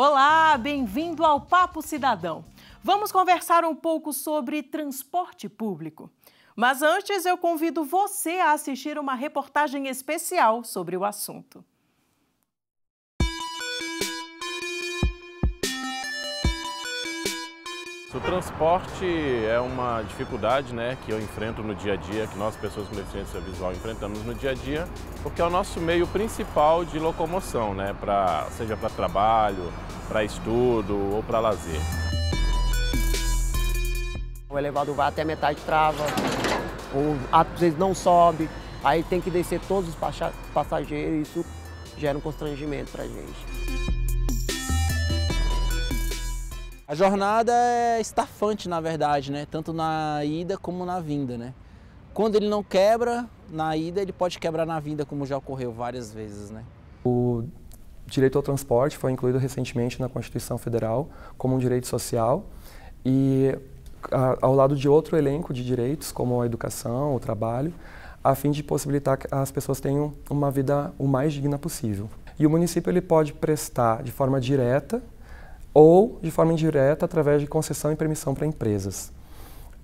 Olá, bem-vindo ao Papo Cidadão. Vamos conversar um pouco sobre transporte público. Mas antes, eu convido você a assistir uma reportagem especial sobre o assunto. O transporte é uma dificuldade né, que eu enfrento no dia a dia, que nós, pessoas com deficiência visual, enfrentamos no dia a dia, porque é o nosso meio principal de locomoção, né, pra, seja para trabalho, para estudo ou para lazer. O elevador vai até metade trava, ou às vezes não sobe, aí tem que descer todos os passageiros, isso gera um constrangimento para a gente. A jornada é estafante, na verdade, né? Tanto na ida como na vinda, né? Quando ele não quebra na ida, ele pode quebrar na vinda, como já ocorreu várias vezes, né? O direito ao transporte foi incluído recentemente na Constituição Federal como um direito social e ao lado de outro elenco de direitos, como a educação, o trabalho, a fim de possibilitar que as pessoas tenham uma vida o mais digna possível. E o município ele pode prestar de forma direta ou de forma indireta através de concessão e permissão para empresas.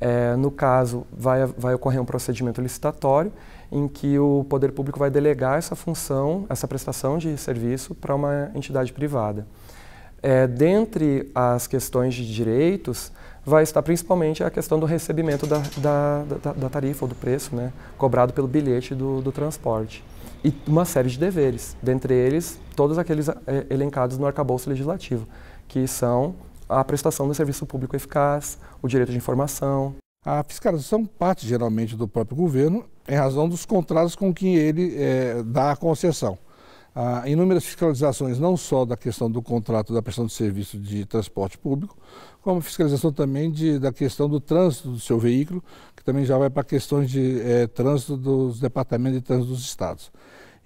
É, no caso, vai, vai ocorrer um procedimento licitatório em que o poder público vai delegar essa função, essa prestação de serviço para uma entidade privada. É, dentre as questões de direitos, vai estar principalmente a questão do recebimento da, da, da, da tarifa ou do preço né, cobrado pelo bilhete do, do, transporte. E uma série de deveres, dentre eles todos aqueles é, elencados no arcabouço legislativo que são a prestação do serviço público eficaz, o direito de informação. A fiscalização parte geralmente do próprio governo em razão dos contratos com que ele é, dá a concessão. Há ah, inúmeras fiscalizações, não só da questão do contrato da prestação de serviço de transporte público, como fiscalização também de, da questão do trânsito do seu veículo, que também já vai para questões de é, trânsito dos departamentos de trânsito dos estados.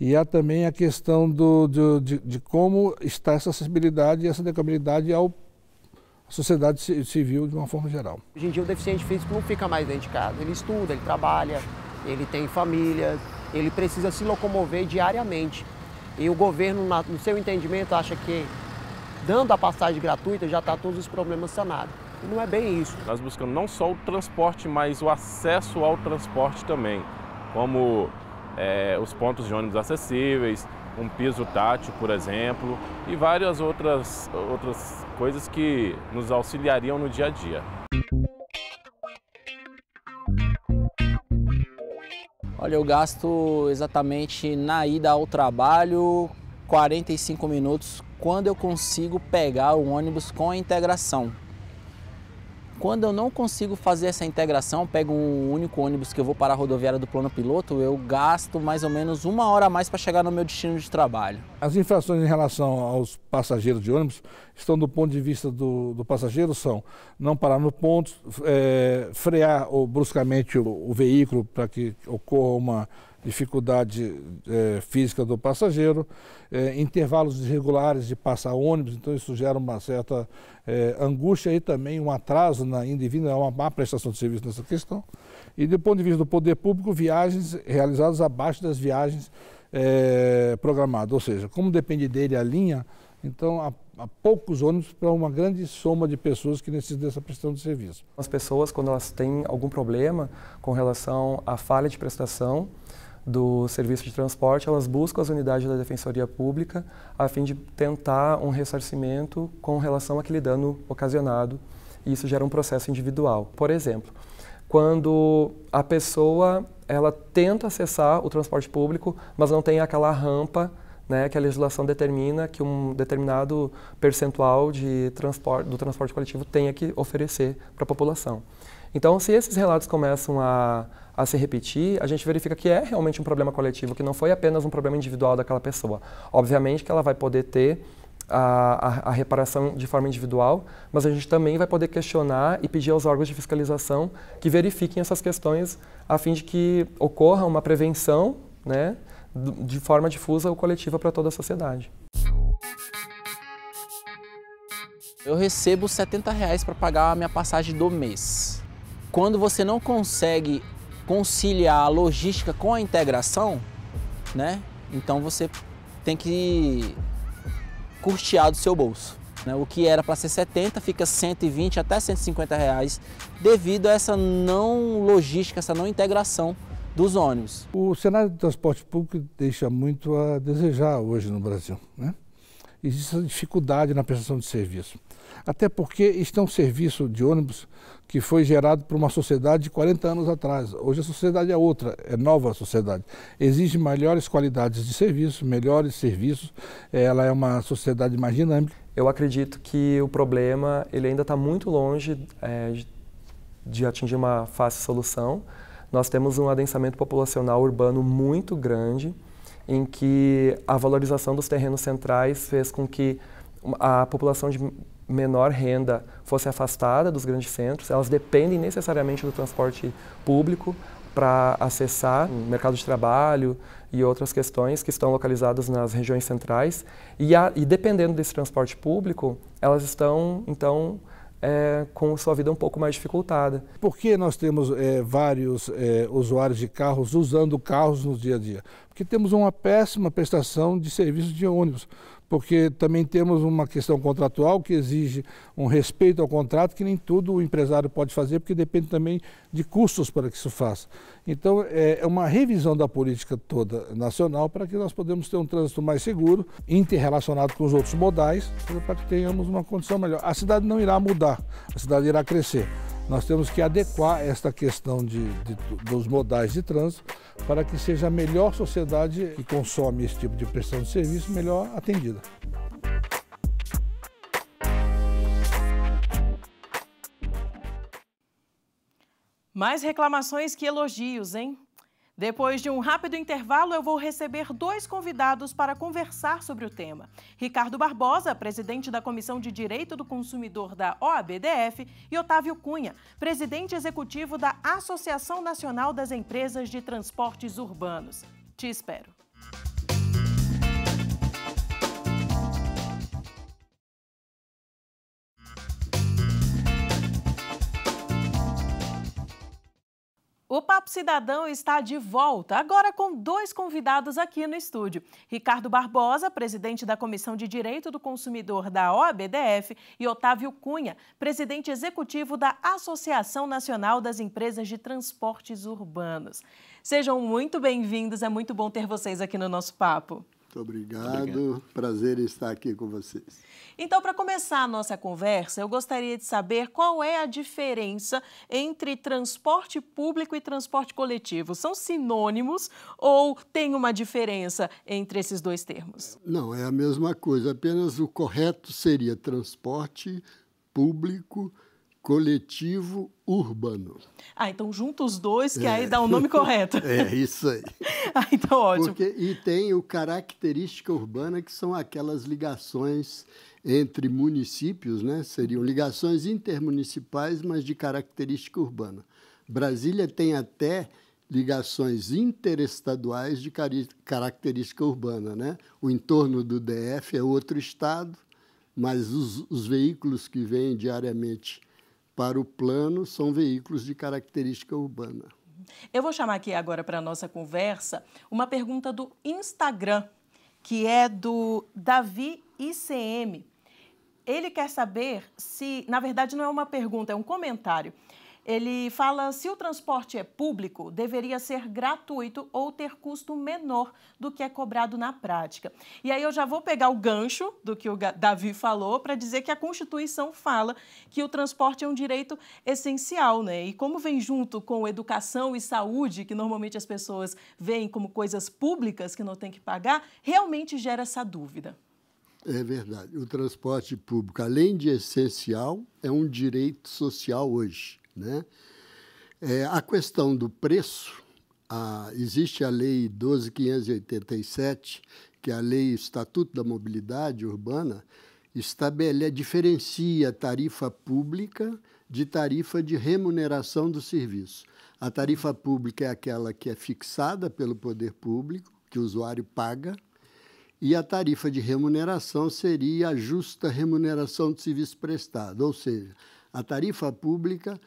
E há também a questão do, do de, de, como está essa acessibilidade e essa decabilidade ao sociedade civil de uma forma geral. Hoje em dia o deficiente físico não fica mais dentro de casa, ele estuda, ele trabalha, ele tem família, ele precisa se locomover diariamente. E o governo, no seu entendimento, acha que dando a passagem gratuita já está todos os problemas sanados. E não é bem isso. Nós buscamos não só o transporte, mas o acesso ao transporte também, como é, os pontos de ônibus acessíveis, um piso tátil, por exemplo, e várias outras, outras coisas que nos auxiliariam no dia a dia. Olha, eu gasto exatamente na ida ao trabalho 45 minutos quando eu consigo pegar o ônibus com a integração. Quando eu não consigo fazer essa integração, pego um único ônibus que eu vou para a rodoviária do plano piloto, eu gasto mais ou menos uma hora a mais para chegar no meu destino de trabalho. As infrações em relação aos passageiros de ônibus estão do ponto de vista do, do passageiro são não parar no ponto, é, frear ou bruscamente o, o veículo para que ocorra uma dificuldade é, física do passageiro, é, intervalos irregulares de passar ônibus, então isso gera uma certa é, angústia e também um atraso na indivíduo, é uma má prestação de serviço nessa questão. E do ponto de vista do poder público, viagens realizadas abaixo das viagens programadas, ou seja, como depende dele a linha, então a há poucos ônibus para uma grande soma de pessoas que necessitam dessa prestação de serviço. As pessoas, quando elas têm algum problema com relação à falha de prestação, do serviço de transporte, elas buscam as unidades da Defensoria Pública a fim de tentar um ressarcimento com relação àquele dano ocasionado e isso gera um processo individual. Por exemplo, quando a pessoa ela tenta acessar o transporte público, mas não tem aquela rampa né, que a legislação determina que um determinado percentual de transporte, do transporte coletivo tenha que oferecer para a população. Então, se esses relatos começam a, a se repetir, a gente verifica que é realmente um problema coletivo, que não foi apenas um problema individual daquela pessoa. Obviamente que ela vai poder ter a, a, a, reparação de forma individual, mas a gente também vai poder questionar e pedir aos órgãos de fiscalização que verifiquem essas questões a fim de que ocorra uma prevenção né, de forma difusa ou coletiva para toda a sociedade. Eu recebo 70 reais para pagar a minha passagem do mês quando você não consegue conciliar a logística com a integração, né? Então você tem que custear do seu bolso. Né? O que era para ser 70 fica 120 até 150 reais devido a essa não logística, essa não integração dos ônibus. O cenário do transporte público deixa muito a desejar hoje no Brasil, né? existe essa dificuldade na prestação de serviço. Até porque este é um serviço de ônibus que foi gerado por uma sociedade de 40 anos atrás. Hoje a sociedade é outra, é nova a sociedade. Exige melhores qualidades de serviço, melhores serviços, é, ela é uma sociedade mais dinâmica. Eu acredito que o problema ele ainda está muito longe é, de atingir uma fácil solução. Nós temos um adensamento populacional urbano muito grande em que a valorização dos terrenos centrais fez com que a população de menor renda fosse afastada dos grandes centros. Elas dependem necessariamente do transporte público para acessar o hum. mercado de trabalho e outras questões que estão localizadas nas regiões centrais. E, a, e dependendo desse transporte público, elas estão, então, é, com sua vida um pouco mais dificultada. Por que nós temos é, vários é, usuários de carros usando carros no dia a dia? Porque temos uma péssima prestação de serviço de ônibus porque também temos uma questão contratual que exige um respeito ao contrato que nem tudo o empresário pode fazer, porque depende também de custos para que isso faça. Então, é, é uma revisão da política toda nacional para que nós podemos ter um trânsito mais seguro, interrelacionado com os outros modais, para que tenhamos uma condição melhor. A cidade não irá mudar, a cidade irá crescer nós temos que adequar esta questão de, de, dos modais de trânsito para que seja a melhor sociedade que consome esse tipo de prestação de serviço melhor atendida. Mais reclamações que elogios, hein? Depois de um rápido intervalo, eu vou receber dois convidados para conversar sobre o tema. Ricardo Barbosa, presidente da Comissão de Direito do Consumidor da OABDF, e Otávio Cunha, presidente executivo da Associação Nacional das Empresas de Transportes Urbanos. Te espero. O Papo Cidadão está de volta, agora com dois convidados aqui no estúdio. Ricardo Barbosa, presidente da Comissão de Direito do Consumidor da OABDF, e Otávio Cunha, presidente executivo da Associação Nacional das Empresas de Transportes Urbanos. Sejam muito bem-vindos, é muito bom ter vocês aqui no nosso papo. Muito obrigado. obrigado. Prazer em estar aqui com vocês. Então, para começar a nossa conversa, eu gostaria de saber qual é a diferença entre transporte público e transporte coletivo. São sinônimos ou tem uma diferença entre esses dois termos? Não, é a mesma coisa. Apenas o correto seria transporte público coletivo urbano. Ah, então junta os dois, que é. aí dá o nome correto. é, isso aí. ah, então ótimo. Porque, e tem o característica urbana, que são aquelas ligações entre municípios, né? seriam ligações intermunicipais, mas de característica urbana. Brasília tem até ligações interestaduais de característica urbana. Né? O entorno do DF é outro estado, mas os, os veículos que vêm diariamente para o plano são veículos de característica urbana. Eu vou chamar aqui agora para a nossa conversa uma pergunta do Instagram, que é do Davi ICM. Ele quer saber se, na verdade, não é uma pergunta, é um comentário ele fala se o transporte é público, deveria ser gratuito ou ter custo menor do que é cobrado na prática. E aí eu já vou pegar o gancho do que o Davi falou para dizer que a Constituição fala que o transporte é um direito essencial, né? E como vem junto com educação e saúde, que normalmente as pessoas veem como coisas públicas que não tem que pagar, realmente gera essa dúvida. É verdade. O transporte público, além de essencial, é um direito social hoje. Né? É, a questão do preço, a, existe a Lei 12.587, que é a Lei Estatuto da Mobilidade Urbana, estabelece, é, diferencia tarifa pública de tarifa de remuneração do serviço. A tarifa pública é aquela que é fixada pelo poder público, que o usuário paga, e a tarifa de remuneração seria a justa remuneração do serviço prestado, ou seja, a tarifa pública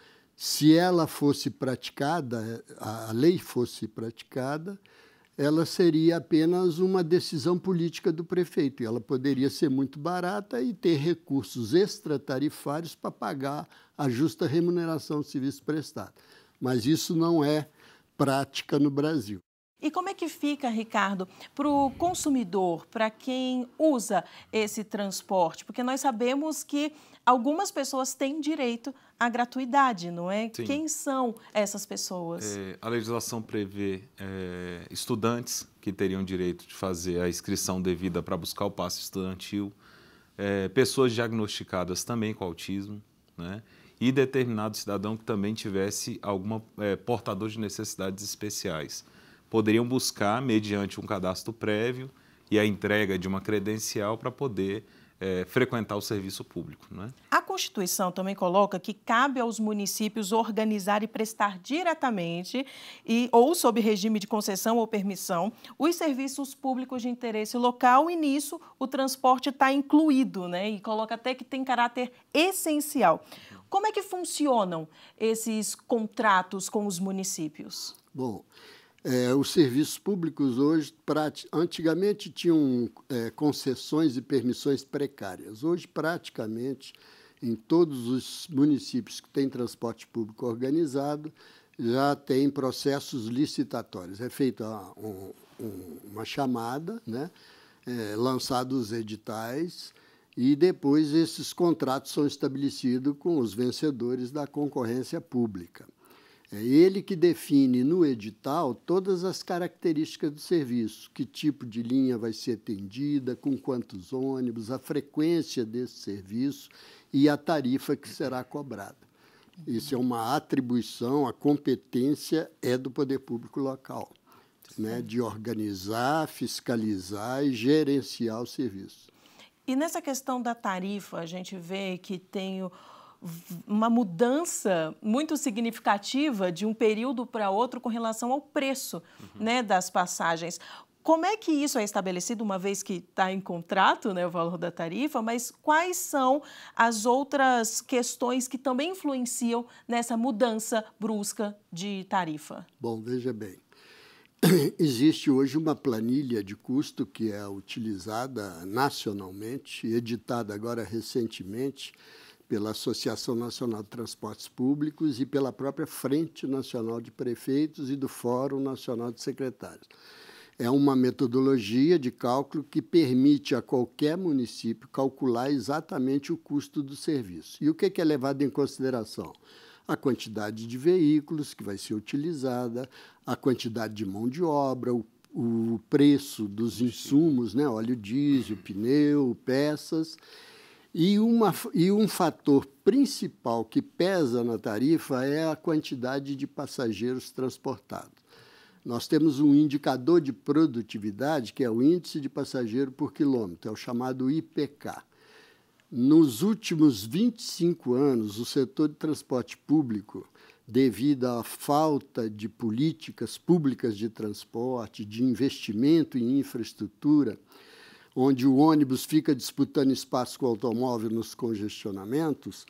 se ela fosse praticada, a lei fosse praticada, ela seria apenas uma decisão política do prefeito. E ela poderia ser muito barata e ter recursos extratarifários para pagar a justa remuneração do serviço prestado. Mas isso não é prática no Brasil. E como é que fica, Ricardo, para o consumidor, para quem usa esse transporte? Porque nós sabemos que algumas pessoas têm direito à gratuidade, não é? Sim. Quem são essas pessoas? É, a legislação prevê é, estudantes que teriam direito de fazer a inscrição devida para buscar o passe estudantil, é, pessoas diagnosticadas também com autismo, né? E determinado cidadão que também tivesse alguma é, portador de necessidades especiais poderiam buscar, mediante um cadastro prévio e a entrega de uma credencial, para poder é, frequentar o serviço público. Né? A Constituição também coloca que cabe aos municípios organizar e prestar diretamente e ou sob regime de concessão ou permissão os serviços públicos de interesse local e nisso o transporte está incluído, né? E coloca até que tem caráter essencial. Como é que funcionam esses contratos com os municípios? Bom, é, os serviços públicos hoje, antigamente tinham é, concessões e permissões precárias. Hoje, praticamente, em todos os municípios que têm transporte público organizado, já tem processos licitatórios. É feita um, um, uma chamada, né? é, lançados os editais, e depois esses contratos são estabelecidos com os vencedores da concorrência pública. É ele que define no edital todas as características do serviço, que tipo de linha vai ser atendida, com quantos ônibus, a frequência desse serviço e a tarifa que será cobrada. Isso é uma atribuição, a competência é do poder público local, né, de organizar, fiscalizar e gerenciar o serviço. E nessa questão da tarifa, a gente vê que tem o uma mudança muito significativa de um período para outro com relação ao preço uhum. né, das passagens. Como é que isso é estabelecido, uma vez que está em contrato né, o valor da tarifa, mas quais são as outras questões que também influenciam nessa mudança brusca de tarifa? Bom, veja bem, existe hoje uma planilha de custo que é utilizada nacionalmente, editada agora recentemente, pela Associação Nacional de Transportes Públicos e pela própria Frente Nacional de Prefeitos e do Fórum Nacional de Secretários. É uma metodologia de cálculo que permite a qualquer município calcular exatamente o custo do serviço. E o que é, é levado em consideração? a quantidade de veículos que vai ser utilizada, a quantidade de mão de obra, o, preço dos insumos, né? óleo diesel, uhum. pneu, peças. E, uma, e um fator principal que pesa na tarifa é a quantidade de passageiros transportados. Nós temos um indicador de produtividade, que é o índice de passageiro por quilômetro, é o chamado IPK. Nos últimos 25 anos, o setor de transporte público, devido à falta de políticas públicas de transporte, de investimento em infraestrutura, onde o ônibus fica disputando espaço com o automóvel nos congestionamentos,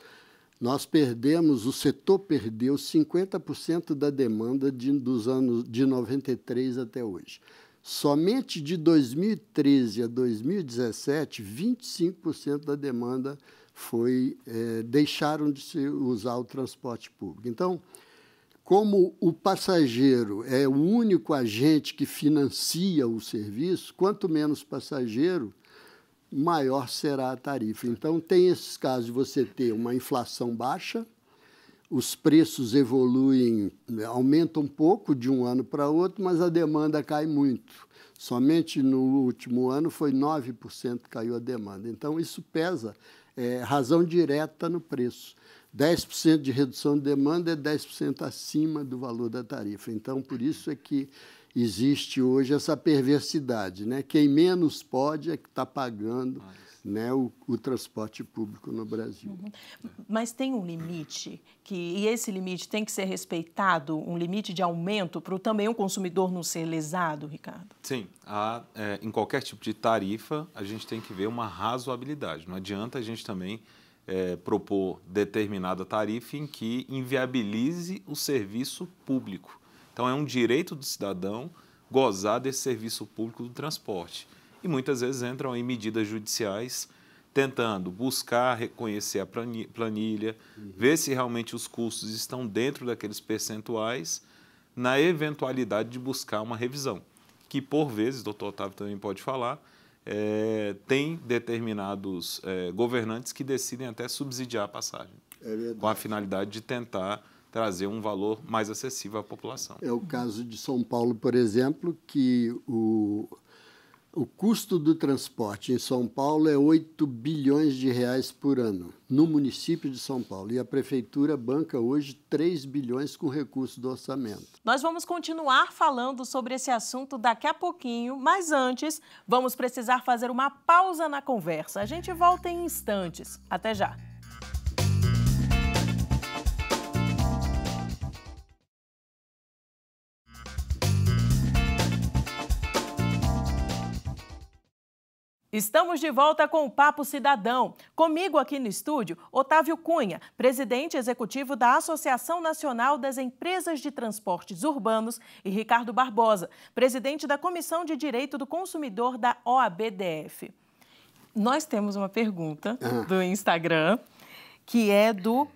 nós perdemos, o setor perdeu 50% da demanda de, dos anos de 93 até hoje. Somente de 2013 a 2017, 25% da demanda foi eh, deixaram de se usar o transporte público. Então, como o passageiro é o único agente que financia o serviço, quanto menos passageiro, maior será a tarifa. Então, tem esses casos de você ter uma inflação baixa, os preços evoluem, aumentam um pouco de um ano para outro, mas a demanda cai muito. Somente no último ano foi 9% que caiu a demanda. Então, isso pesa, é, razão direta no preço. 10% de redução de demanda é 10% acima do valor da tarifa. Então, por isso é que existe hoje essa perversidade. Né? Quem menos pode é que está pagando né, o, o, transporte público no Brasil. Uhum. Mas tem um limite, que, e esse limite tem que ser respeitado, um limite de aumento para também o consumidor não ser lesado, Ricardo? Sim. é, em qualquer tipo de tarifa, a gente tem que ver uma razoabilidade. Não adianta a gente também é, propor determinada tarifa em que inviabilize o serviço público. Então, é um direito do cidadão gozar desse serviço público do transporte. E muitas vezes entram em medidas judiciais tentando buscar reconhecer a planilha, uhum. ver se realmente os custos estão dentro daqueles percentuais, na eventualidade de buscar uma revisão, que por vezes, o doutor Otávio também pode falar, é, tem determinados é, governantes que decidem até subsidiar a passagem, é com a finalidade de tentar trazer um valor mais acessível à população. É o caso de São Paulo, por exemplo, que o, o custo do transporte em São Paulo é 8 bilhões de reais por ano, no município de São Paulo. E a prefeitura banca hoje 3 bilhões com recurso do orçamento. Nós vamos continuar falando sobre esse assunto daqui a pouquinho, mas antes, vamos precisar fazer uma pausa na conversa. A gente volta em instantes. Até já. Estamos de volta com o Papo Cidadão. Comigo aqui no estúdio, Otávio Cunha, presidente executivo da Associação Nacional das Empresas de Transportes Urbanos, e Ricardo Barbosa, presidente da Comissão de Direito do Consumidor da OABDF. Nós temos uma pergunta ah. do Instagram, que é do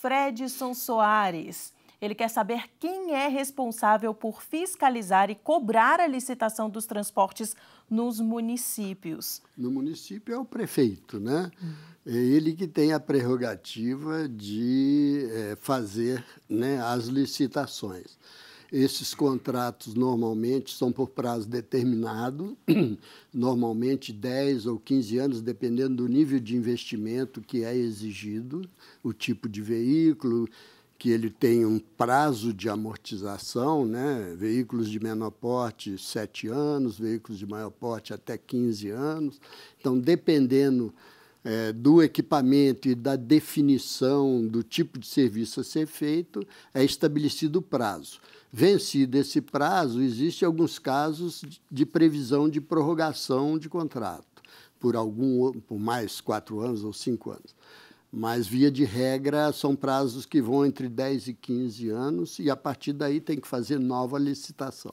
Fredson Soares. Ele quer saber quem é responsável por fiscalizar e cobrar a licitação dos transportes nos municípios. No município é o prefeito, né? É ele que tem a prerrogativa de é, fazer né, as licitações. Esses contratos normalmente são por prazo determinado, normalmente 10 ou 15 anos, dependendo do nível de investimento que é exigido, o tipo de veículo, que ele tem um prazo de amortização, né? veículos de menor porte, 7 anos, veículos de maior porte, até 15 anos. Então, dependendo é, do equipamento e da definição do tipo de serviço a ser feito, é estabelecido o prazo. Vencido esse prazo, existem alguns casos de previsão de prorrogação de contrato, por, algum, por mais quatro anos ou cinco anos. Mas, via de regra, são prazos que vão entre 10 e 15 anos e, a partir daí, tem que fazer nova licitação.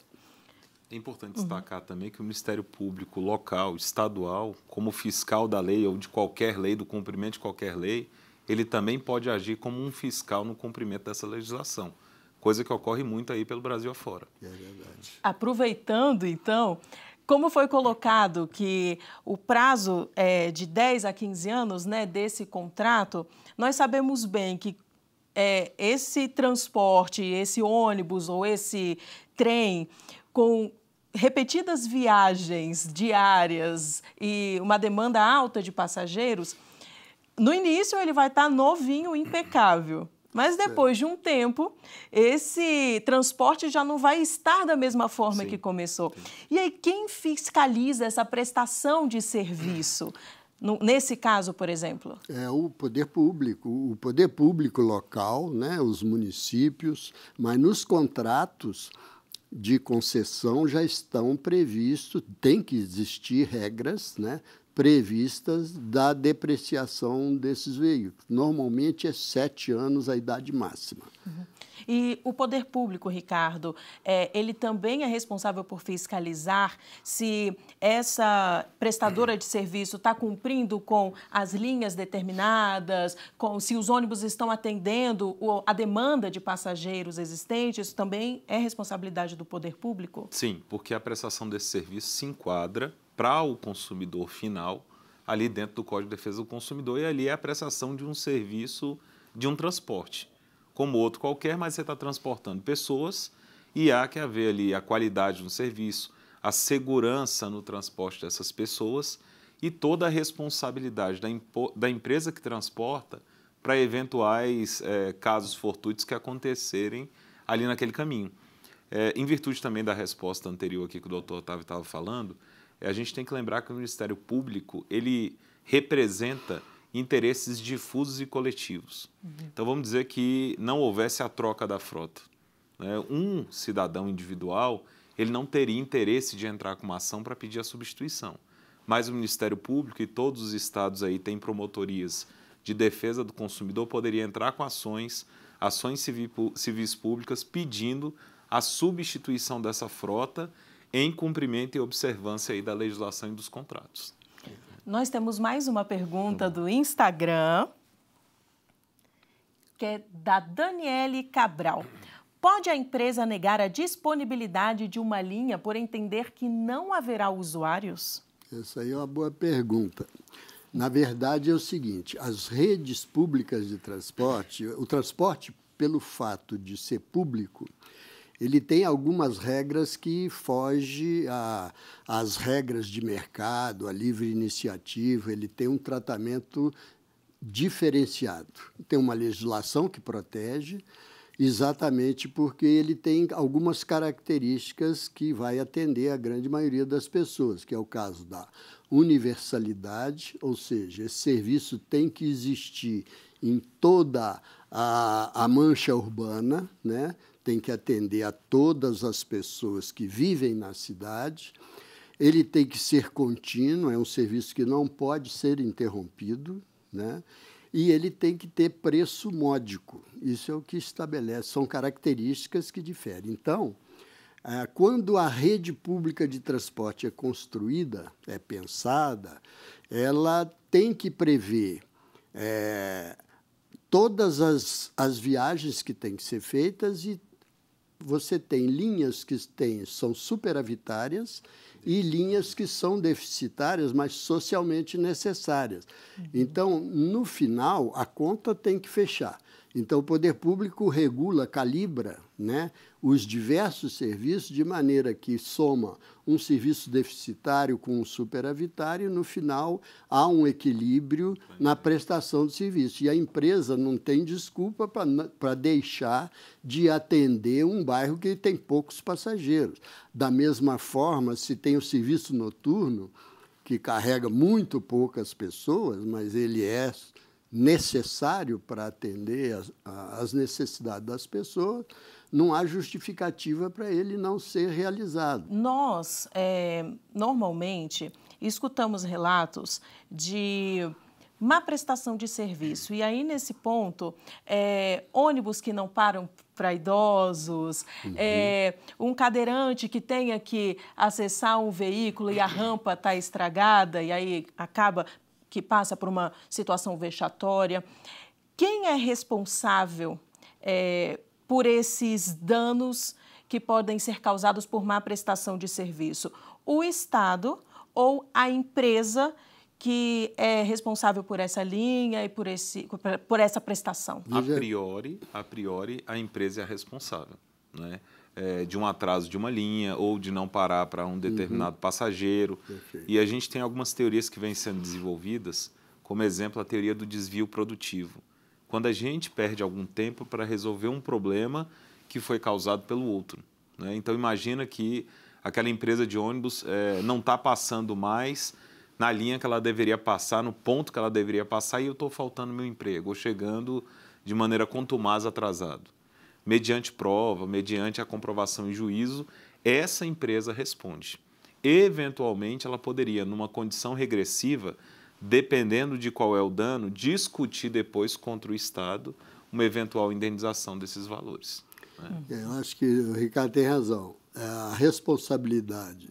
É importante destacar uhum. também que o Ministério Público local, estadual, como fiscal da lei ou de qualquer lei, do cumprimento de qualquer lei, ele também pode agir como um fiscal no cumprimento dessa legislação, coisa que ocorre muito aí pelo Brasil afora. É verdade. Aproveitando, então, como foi colocado que o prazo é, de 10 a 15 anos né, desse contrato, nós sabemos bem que é, esse transporte, esse ônibus ou esse trem com repetidas viagens diárias e uma demanda alta de passageiros, no início ele vai estar novinho, impecável. Mas depois de um tempo, esse transporte já não vai estar da mesma forma Sim. que começou. Sim. E aí, quem fiscaliza essa prestação de serviço? No, nesse caso, por exemplo? É o poder público, o poder público local, né, os municípios, mas nos contratos de concessão já estão previstos, tem que existir regras né, previstas da depreciação desses veículos. Normalmente é sete anos a idade máxima. Uhum. E o poder público, Ricardo, é, ele também é responsável por fiscalizar se essa prestadora de serviço está cumprindo com as linhas determinadas, com se os ônibus estão atendendo a demanda de passageiros existentes, isso também é responsabilidade do poder público? Sim, porque a prestação desse serviço se enquadra para o consumidor final ali dentro do Código de Defesa do Consumidor e ali é a prestação de um serviço de um transporte, como outro qualquer, mas você está transportando pessoas e há que haver ali a qualidade do serviço, a segurança no transporte dessas pessoas e toda a responsabilidade da, da empresa que transporta para eventuais é, casos fortuitos que acontecerem ali naquele caminho. É, em virtude também da resposta anterior aqui que o doutor Otávio estava falando, a gente tem que lembrar que o Ministério Público ele representa interesses difusos e coletivos. Uhum. Então vamos dizer que não houvesse a troca da frota. Né? Um cidadão individual ele não teria interesse de entrar com uma ação para pedir a substituição. Mas o Ministério Público e todos os estados aí têm promotorias de defesa do consumidor poderia entrar com ações, ações civis públicas pedindo a substituição dessa frota em cumprimento e observância aí da legislação e dos contratos. Nós temos mais uma pergunta do Instagram, que é da Daniele Cabral. Pode a empresa negar a disponibilidade de uma linha por entender que não haverá usuários? Essa aí é uma boa pergunta. Na verdade, é o seguinte: as redes públicas de transporte, o transporte, pelo fato de ser público, ele tem algumas regras que foge às regras de mercado, à livre iniciativa, ele tem um tratamento diferenciado. Tem uma legislação que protege, exatamente porque ele tem algumas características que vai atender a grande maioria das pessoas, que é o caso da universalidade, ou seja, esse serviço tem que existir em toda a, a mancha urbana, né? tem que atender a todas as pessoas que vivem na cidade. Ele tem que ser contínuo, é um serviço que não pode ser interrompido, né? e ele tem que ter preço módico. Isso é o que estabelece, são características que diferem. Então, eh, quando a rede pública de transporte é construída, é pensada, ela tem que prever é, todas as, as viagens que têm que ser feitas e você tem linhas que têm são superavitárias e linhas que são deficitárias, mas socialmente necessárias. Uhum. Então, no final, a conta tem que fechar. Então, o poder público regula, calibra né, os diversos serviços de maneira que soma um serviço deficitário com um superavitário e, no final, há um equilíbrio na prestação do serviço. E a empresa não tem desculpa para deixar de atender um bairro que tem poucos passageiros. Da mesma forma, se tem o serviço noturno, que carrega muito poucas pessoas, mas ele é necessário para atender às necessidades das pessoas, não há justificativa para ele não ser realizado. Nós, é, normalmente, escutamos relatos de má prestação de serviço. E aí, nesse ponto, é, ônibus que não param para idosos, uhum. é, um cadeirante que tenha que acessar um veículo e a rampa está estragada e aí acaba que passa por uma situação vexatória. Quem é responsável é, por esses danos que podem ser causados por má prestação de serviço? O Estado ou a empresa que é responsável por essa linha e por, esse, por essa prestação? A priori, a, priori, a empresa é a responsável. Né? é, de um atraso de uma linha ou de não parar para um determinado uhum. passageiro. Perfeito. E a gente tem algumas teorias que vêm sendo desenvolvidas, como exemplo a teoria do desvio produtivo. Quando a gente perde algum tempo para resolver um problema que foi causado pelo outro. Né? Então imagina que aquela empresa de ônibus é, não está passando mais na linha que ela deveria passar, no ponto que ela deveria passar, e eu estou faltando meu emprego, ou chegando de maneira contumaz atrasado mediante prova, mediante a comprovação em juízo, essa empresa responde. Eventualmente, ela poderia, numa condição regressiva, dependendo de qual é o dano, discutir depois contra o Estado uma eventual indenização desses valores. Né? É, eu acho que o Ricardo tem razão. É, a responsabilidade.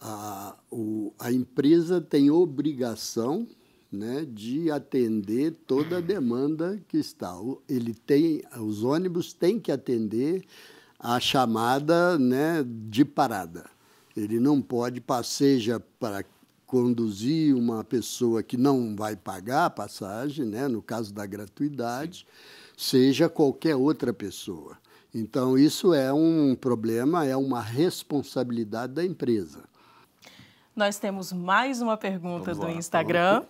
A, o, a empresa tem obrigação né, de atender toda a demanda que está. Ele tem, os ônibus têm que atender a chamada né, de parada. Ele não pode, seja para conduzir uma pessoa que não vai pagar a passagem, né, no caso da gratuidade, seja qualquer outra pessoa. Então, isso é um problema, é uma responsabilidade da empresa. Nós temos mais uma pergunta do Instagram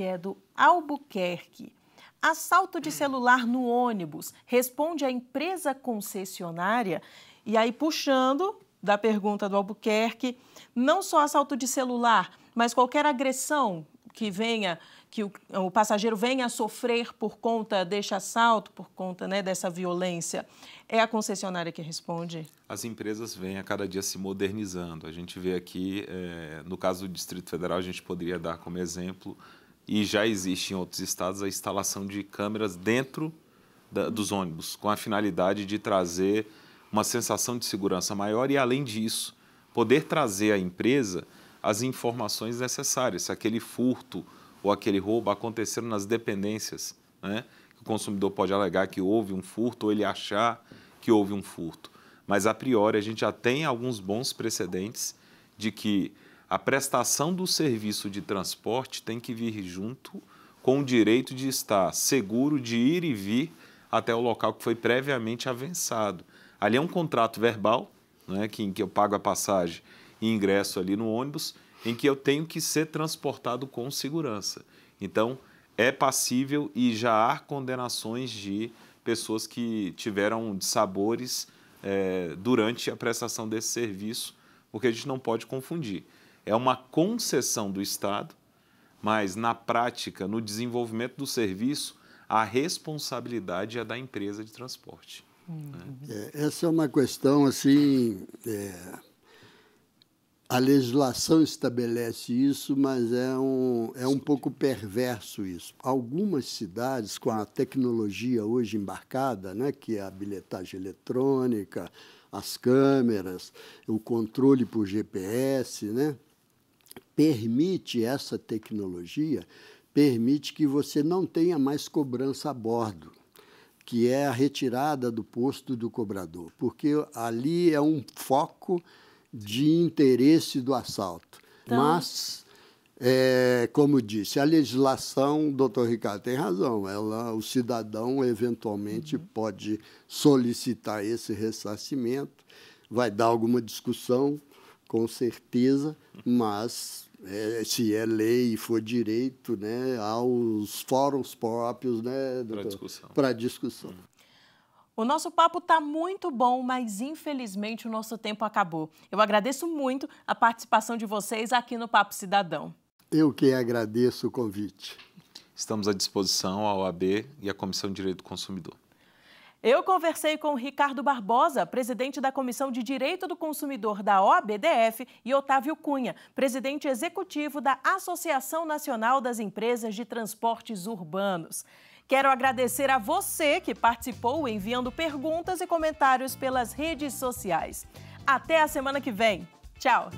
que é do Albuquerque. Assalto de celular no ônibus. Responde a empresa concessionária. E aí, puxando da pergunta do Albuquerque, não só assalto de celular, mas qualquer agressão que venha, que o, o passageiro venha a sofrer por conta deste assalto, por conta né, dessa violência, é a concessionária que responde? As empresas vêm a cada dia se modernizando. A gente vê aqui, é, no caso do Distrito Federal, a gente poderia dar como exemplo e já existe em outros estados a instalação de câmeras dentro da, dos ônibus, com a finalidade de trazer uma sensação de segurança maior e, além disso, poder trazer à empresa as informações necessárias, se aquele furto ou aquele roubo aconteceram nas dependências, né? o consumidor pode alegar que houve um furto ou ele achar que houve um furto. Mas, a priori, a gente já tem alguns bons precedentes de que a prestação do serviço de transporte tem que vir junto com o direito de estar seguro de ir e vir até o local que foi previamente avançado. Ali é um contrato verbal, né, que, em que eu pago a passagem e ingresso ali no ônibus, em que eu tenho que ser transportado com segurança. Então, é passível e já há condenações de pessoas que tiveram dissabores é, durante a prestação desse serviço, porque a gente não pode confundir é uma concessão do Estado, mas na prática, no desenvolvimento do serviço, a responsabilidade é da empresa de transporte. Uhum. Né? É, essa é uma questão assim. É, a legislação estabelece isso, mas é um, é um pouco perverso isso. Algumas cidades, com a tecnologia hoje embarcada, né, que é a bilhetagem eletrônica, as câmeras, o controle por GPS, né? permite essa tecnologia, permite que você não tenha mais cobrança a bordo, que é a retirada do posto do cobrador, porque ali é um foco de interesse do assalto. Então... Mas é, como disse, a legislação, doutor Ricardo tem razão, ela, o cidadão eventualmente uhum. pode solicitar esse ressarcimento, vai dar alguma discussão, com certeza, mas é, se é lei e for direito, né, há os fóruns próprios né, para discussão. Pra discussão. Hum. O nosso papo está muito bom, mas infelizmente o nosso tempo acabou. Eu agradeço muito a participação de vocês aqui no Papo Cidadão. Eu que agradeço o convite. Estamos à disposição, a OAB e a Comissão de Direito do Consumidor. Eu conversei com Ricardo Barbosa, presidente da Comissão de Direito do Consumidor da OBDF, e Otávio Cunha, presidente executivo da Associação Nacional das Empresas de Transportes Urbanos. Quero agradecer a você que participou enviando perguntas e comentários pelas redes sociais. Até a semana que vem. Tchau!